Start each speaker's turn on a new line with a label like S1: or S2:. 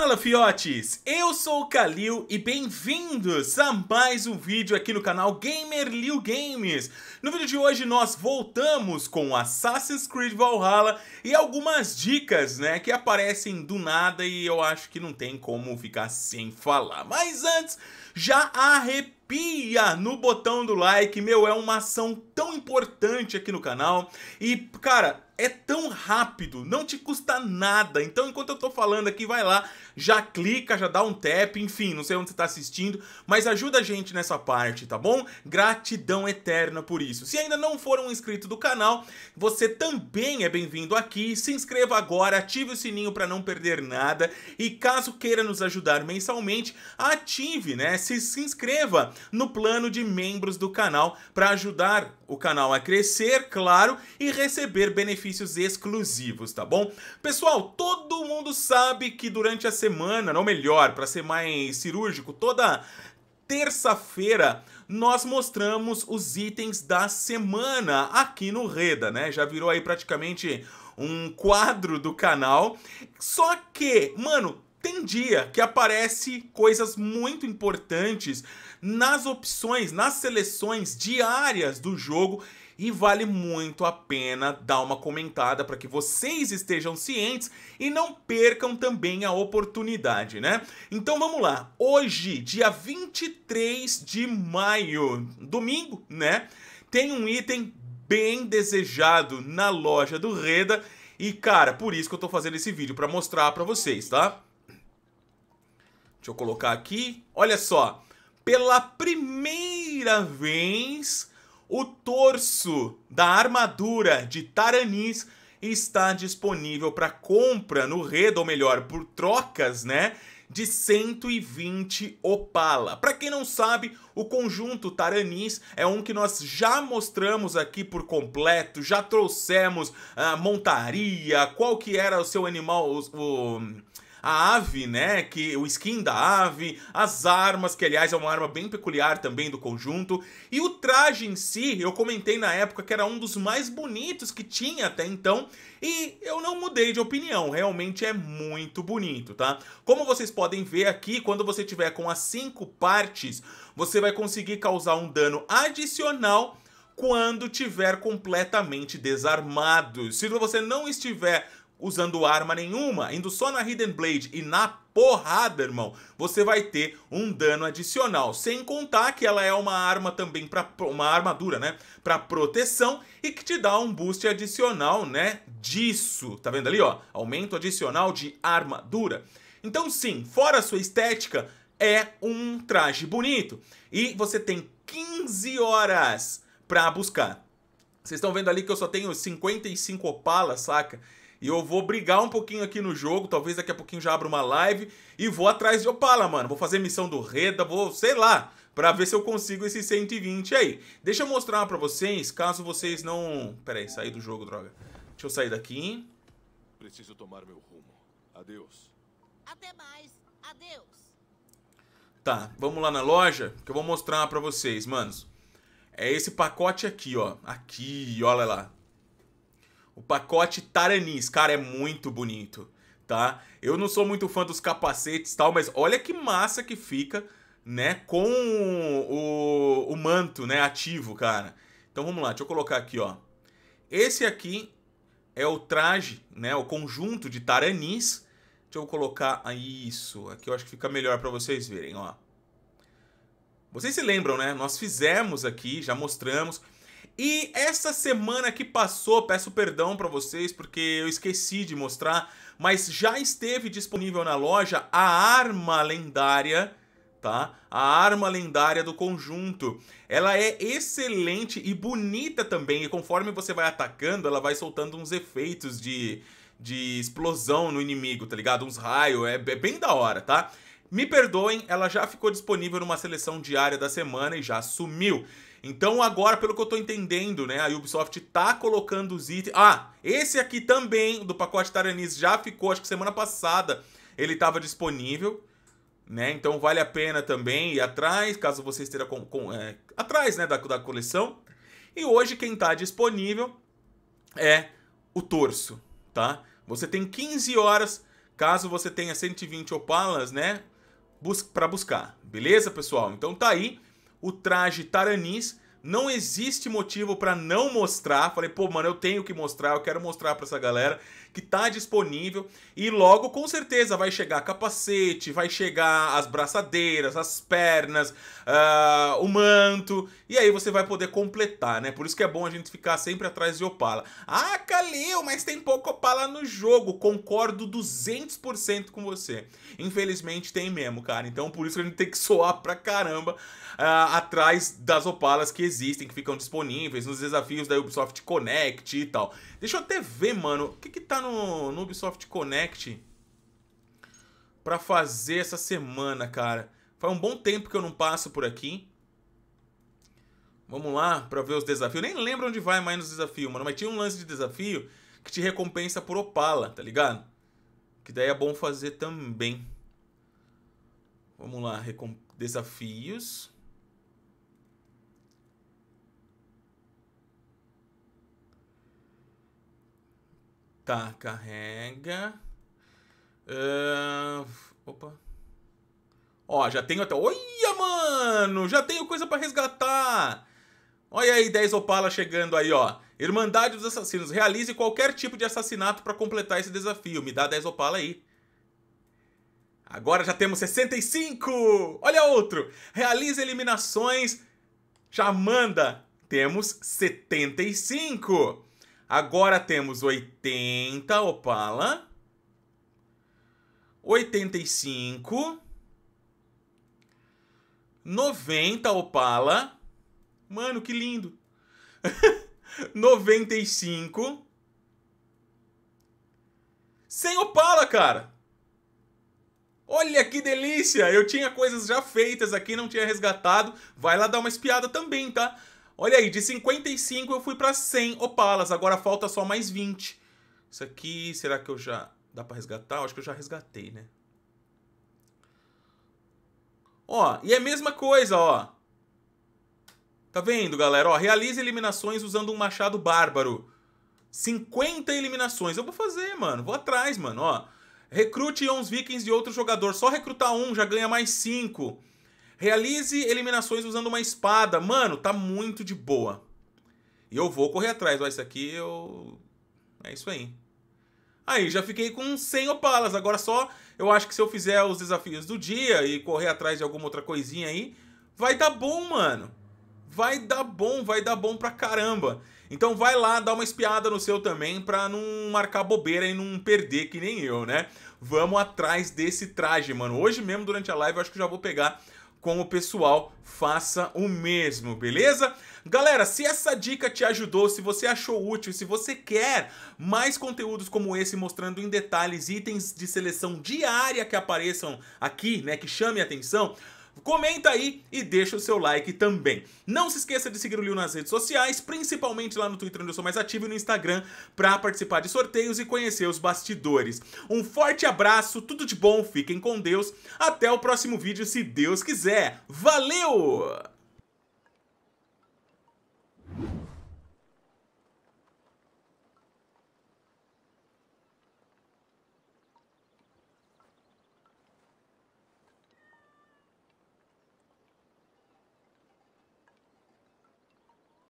S1: Fala fiotes, eu sou o Kalil e bem-vindos a mais um vídeo aqui no canal Gamer Liu Games. No vídeo de hoje nós voltamos com Assassin's Creed Valhalla e algumas dicas, né, que aparecem do nada e eu acho que não tem como ficar sem falar. Mas antes, já arrepia no botão do like, meu, é uma ação tão importante aqui no canal. E, cara, é tão rápido, não te custa nada. Então, enquanto eu tô falando aqui, vai lá, já clica, já dá um tap, enfim, não sei onde você tá assistindo, mas ajuda a gente nessa parte, tá bom? Gratidão eterna por isso. Se ainda não for um inscrito do canal, você também é bem-vindo aqui. Se inscreva agora, ative o sininho para não perder nada e caso queira nos ajudar mensalmente, ative, né? Se, se inscreva no plano de membros do canal para ajudar o canal a crescer, claro, e receber benefícios exclusivos, tá bom? Pessoal, todo mundo sabe que durante a semana, não melhor, para ser mais cirúrgico, toda terça-feira nós mostramos os itens da semana aqui no Reda, né? Já virou aí praticamente um quadro do canal. Só que, mano, um dia que aparece coisas muito importantes nas opções, nas seleções diárias do jogo e vale muito a pena dar uma comentada para que vocês estejam cientes e não percam também a oportunidade, né? Então vamos lá. Hoje, dia 23 de maio, domingo, né? Tem um item bem desejado na loja do Reda e cara, por isso que eu tô fazendo esse vídeo para mostrar para vocês, tá? Deixa eu colocar aqui. Olha só, pela primeira vez, o torso da armadura de Taranis está disponível para compra no Red, ou melhor, por trocas, né? De 120 Opala. Para quem não sabe, o conjunto Taranis é um que nós já mostramos aqui por completo, já trouxemos a ah, montaria, qual que era o seu animal, o, o a ave, né? Que o skin da ave, as armas, que aliás é uma arma bem peculiar também do conjunto, e o traje em si, eu comentei na época que era um dos mais bonitos que tinha até então, e eu não mudei de opinião, realmente é muito bonito, tá? Como vocês podem ver aqui, quando você tiver com as cinco partes, você vai conseguir causar um dano adicional quando tiver completamente desarmado. Se você não estiver usando arma nenhuma, indo só na Hidden Blade e na porrada, irmão, você vai ter um dano adicional. Sem contar que ela é uma arma também para uma armadura, né, para proteção e que te dá um boost adicional, né, disso. Tá vendo ali, ó? Aumento adicional de armadura. Então, sim, fora a sua estética, é um traje bonito. E você tem 15 horas para buscar. Vocês estão vendo ali que eu só tenho 55 opalas, saca? E eu vou brigar um pouquinho aqui no jogo, talvez daqui a pouquinho já abra uma live e vou atrás de Opala, mano. Vou fazer missão do Reda, vou, sei lá, pra ver se eu consigo esse 120 aí. Deixa eu mostrar pra vocês, caso vocês não... Pera aí, saí do jogo, droga. Deixa eu sair daqui. Preciso tomar meu rumo. Adeus. Até mais. Adeus. Tá, vamos lá na loja que eu vou mostrar pra vocês, manos. É esse pacote aqui, ó. Aqui, olha lá. O pacote Taranis, cara, é muito bonito, tá? Eu não sou muito fã dos capacetes e tal, mas olha que massa que fica, né? Com o, o manto, né? Ativo, cara. Então vamos lá, deixa eu colocar aqui, ó. Esse aqui é o traje, né? O conjunto de Taranis. Deixa eu colocar ah, isso. Aqui eu acho que fica melhor para vocês verem, ó. Vocês se lembram, né? Nós fizemos aqui, já mostramos. E essa semana que passou, peço perdão para vocês porque eu esqueci de mostrar, mas já esteve disponível na loja a arma lendária, tá? A arma lendária do conjunto. Ela é excelente e bonita também, e conforme você vai atacando, ela vai soltando uns efeitos de, de explosão no inimigo, tá ligado? Uns raios, é, é bem da hora, tá? Me perdoem, ela já ficou disponível numa seleção diária da semana e já sumiu. Então agora, pelo que eu tô entendendo, né, a Ubisoft tá colocando os itens... Ah, esse aqui também, do pacote Taranis, já ficou, acho que semana passada ele estava disponível, né? Então vale a pena também ir atrás, caso você esteja com, com, é, atrás né, da, da coleção. E hoje quem está disponível é o torso, tá? Você tem 15 horas, caso você tenha 120 opalas, né? Bus para buscar, beleza, pessoal? Então tá aí o traje taranis não existe motivo para não mostrar. Falei, pô, mano, eu tenho que mostrar, eu quero mostrar para essa galera que tá disponível e logo com certeza vai chegar capacete, vai chegar as braçadeiras, as pernas, uh, o manto e aí você vai poder completar, né? Por isso que é bom a gente ficar sempre atrás de Opala. Ah, Kalil, mas tem pouco Opala no jogo. Concordo 200% com você. Infelizmente tem mesmo, cara. Então por isso que a gente tem que soar pra caramba uh, atrás das Opalas que existem, que ficam disponíveis nos desafios da Ubisoft Connect e tal. Deixa eu até ver, mano, o que que tá no, no Ubisoft Connect pra fazer essa semana, cara. Faz um bom tempo que eu não passo por aqui. Vamos lá pra ver os desafios. Nem lembro onde vai mais nos desafios, mano, mas tinha um lance de desafio que te recompensa por Opala, tá ligado? Que daí é bom fazer também. Vamos lá, desafios. Tá, carrega. Uh, opa. Ó, já tenho até... Olha, mano! Já tenho coisa para resgatar! Olha aí, 10 Opala chegando aí, ó. Irmandade dos Assassinos, realize qualquer tipo de assassinato para completar esse desafio. Me dá 10 Opala aí. Agora já temos 65! Olha outro! Realize eliminações. Já manda. Temos 75! Agora temos 80 Opala, 85, 90 Opala. Mano, que lindo! 95. Sem Opala, cara! Olha que delícia! Eu tinha coisas já feitas aqui, não tinha resgatado. Vai lá dar uma espiada também, tá? Olha aí, de 55 eu fui para 100 opalas, agora falta só mais 20. Isso aqui, será que eu já... Dá para resgatar? Eu acho que eu já resgatei, né? Ó, e é a mesma coisa, ó. Tá vendo, galera? Ó, realize eliminações usando um machado bárbaro. 50 eliminações. Eu vou fazer, mano. Vou atrás, mano, ó. Recrute 11 vikings de outro jogador. Só recrutar um já ganha mais 5. Realize eliminações usando uma espada. Mano, tá muito de boa. E eu vou correr atrás. Ó, isso aqui eu. É isso aí. Aí, já fiquei com 100 opalas. Agora só, eu acho que se eu fizer os desafios do dia e correr atrás de alguma outra coisinha aí, vai dar bom, mano. Vai dar bom, vai dar bom pra caramba. Então vai lá, dá uma espiada no seu também pra não marcar bobeira e não perder que nem eu, né? Vamos atrás desse traje, mano. Hoje mesmo, durante a live, eu acho que já vou pegar com o pessoal, faça o mesmo, beleza? Galera, se essa dica te ajudou, se você achou útil, se você quer mais conteúdos como esse mostrando em detalhes itens de seleção diária que apareçam aqui, né, que chame a atenção, Comenta aí e deixa o seu like também. Não se esqueça de seguir o Liu nas redes sociais, principalmente lá no Twitter onde eu sou mais ativo e no Instagram para participar de sorteios e conhecer os bastidores. Um forte abraço, tudo de bom, fiquem com Deus. Até o próximo vídeo, se Deus quiser. Valeu!